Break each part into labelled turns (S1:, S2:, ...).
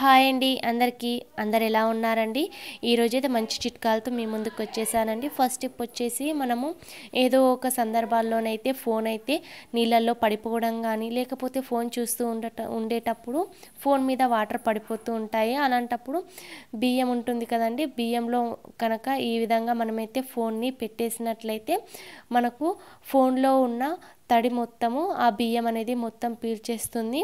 S1: hi అండి అందరికీ అందరు ఎలా ఉన్నారండి ఈరోజైతే మంచి చిట్కాలతో మీ ముందుకు వచ్చేసానండి ఫస్ట్ స్టెప్ వచ్చేసి మనము ఏదో ఒక సందర్భాల్లోనైతే ఫోన్ అయితే నీళ్ళల్లో పడిపోవడం కానీ లేకపోతే ఫోన్ చూస్తూ ఉండట ఉండేటప్పుడు ఫోన్ మీద వాటర్ పడిపోతూ ఉంటాయి అలాంటప్పుడు బియ్యం ఉంటుంది కదండి బియ్యంలో కనుక ఈ విధంగా మనమైతే ఫోన్ని పెట్టేసినట్లయితే మనకు ఫోన్లో ఉన్న తడి మొత్తము ఆ బియ్యం అనేది మొత్తం పీల్చేస్తుంది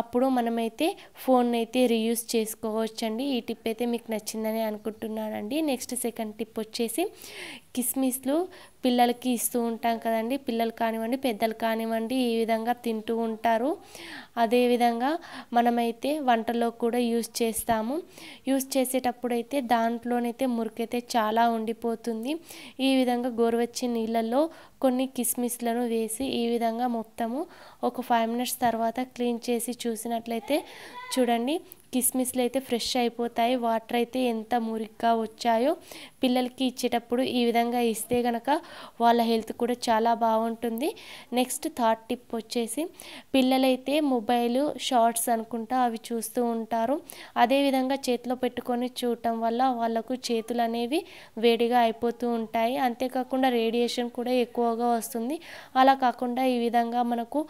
S1: అప్పుడు మనమైతే ఫోన్ అయితే రీయూస్ చేసుకోవచ్చు అండి ఈ టిప్ అయితే మీకు నచ్చిందని అనుకుంటున్నానండి నెక్స్ట్ సెకండ్ టిప్ వచ్చేసి కిస్మిస్లు పిల్లలకి ఇస్తూ ఉంటాం కదండి పిల్లలు కానివ్వండి పెద్దలు కానివ్వండి ఈ విధంగా తింటూ ఉంటారు అదేవిధంగా మనమైతే వంటలో కూడా యూస్ చేస్తాము యూస్ అయితే దాంట్లోనైతే మురికైతే చాలా ఉండిపోతుంది ఈ విధంగా గోరువచ్చే నీళ్ళల్లో కొన్ని కిస్మిస్లను వేసి ఈ విధంగా మొత్తము ఒక ఫైవ్ మినిట్స్ తర్వాత క్లీన్ చేసి చూసినట్లయితే చూడండి కిస్మిస్లు అయితే ఫ్రెష్ అయిపోతాయి వాటర్ అయితే ఎంత మురిగ్గా వచ్చాయో పిల్లలకి ఇచ్చేటప్పుడు ఈ విధంగా ఇస్తే కనుక వాళ్ళ హెల్త్ కూడా చాలా బాగుంటుంది నెక్స్ట్ థర్డ్ టిప్ వచ్చేసి పిల్లలైతే మొబైల్ షార్ట్స్ అనుకుంటా అవి చూస్తూ ఉంటారు అదేవిధంగా చేతిలో పెట్టుకొని చూడటం వల్ల వాళ్ళకు చేతులు అనేవి వేడిగా అయిపోతూ ఉంటాయి అంతేకాకుండా రేడియేషన్ కూడా ఎక్కువగా వస్తుంది అలా కాకుండా ఈ విధంగా మనకు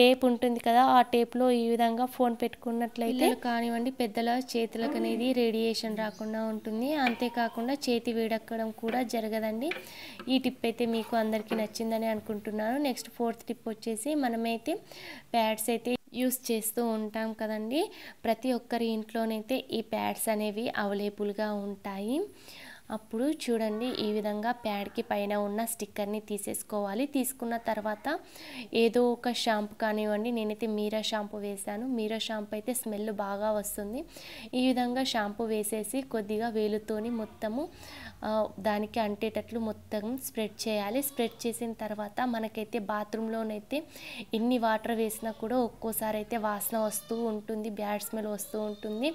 S1: టేప్ ఉంటుంది కదా ఆ టేప్లో ఈ విధంగా ఫోన్ పెట్టుకున్నట్లయితే కానివ్వండి నుండి పెద్దల చేతులకు అనేది రేడియేషన్ రాకుండా ఉంటుంది అంతేకాకుండా చేతి వేడెక్కడం కూడా జరగదండి ఈ టిప్ అయితే మీకు అందరికీ నచ్చిందని అనుకుంటున్నాను నెక్స్ట్ ఫోర్త్ టిప్ వచ్చేసి మనమైతే ప్యాడ్స్ అయితే యూస్ చేస్తూ ఉంటాం కదండి ప్రతి ఒక్కరి ఇంట్లోనైతే ఈ ప్యాడ్స్ అనేవి అవైలబుల్గా ఉంటాయి అప్పుడు చూడండి ఈ విధంగా ప్యాడ్కి పైన ఉన్న స్టిక్కర్ని తీసేసుకోవాలి తీసుకున్న తర్వాత ఏదో ఒక షాంపూ కానివ్వండి నేనైతే మీరా షాంపూ వేశాను మీరా షాంపూ అయితే స్మెల్ బాగా వస్తుంది ఈ విధంగా షాంపూ వేసేసి కొద్దిగా వేలుతోని మొత్తము దానికి అంటేటట్లు మొత్తం స్ప్రెడ్ చేయాలి స్ప్రెడ్ చేసిన తర్వాత మనకైతే బాత్రూంలోనైతే ఎన్ని వాటర్ వేసినా కూడా ఒక్కోసారి అయితే వాసన వస్తూ ఉంటుంది బ్యాడ్ స్మెల్ వస్తూ ఉంటుంది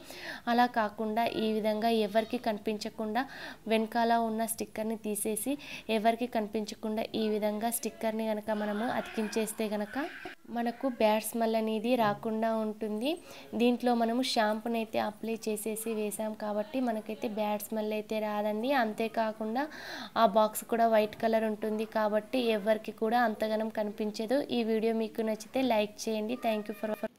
S1: అలా కాకుండా ఈ విధంగా ఎవరికి కనిపించకుండా వెనకాల ఉన్న స్టిక్కర్ని తీసేసి ఎవరికి కనిపించకుండా ఈ విధంగా స్టిక్కర్ని కనుక మనము అతికించేస్తే కనుక మనకు బ్యాడ్ స్మెల్ అనేది రాకుండా ఉంటుంది దీంట్లో మనము షాంపూని అయితే అప్లై చేసేసి వేసాం కాబట్టి మనకైతే బ్యాడ్ స్మెల్ అయితే రాదండి అంతేకాకుండా ఆ బాక్స్ కూడా వైట్ కలర్ ఉంటుంది కాబట్టి ఎవరికి కూడా అంతగానం కనిపించదు ఈ వీడియో మీకు నచ్చితే లైక్ చేయండి థ్యాంక్ ఫర్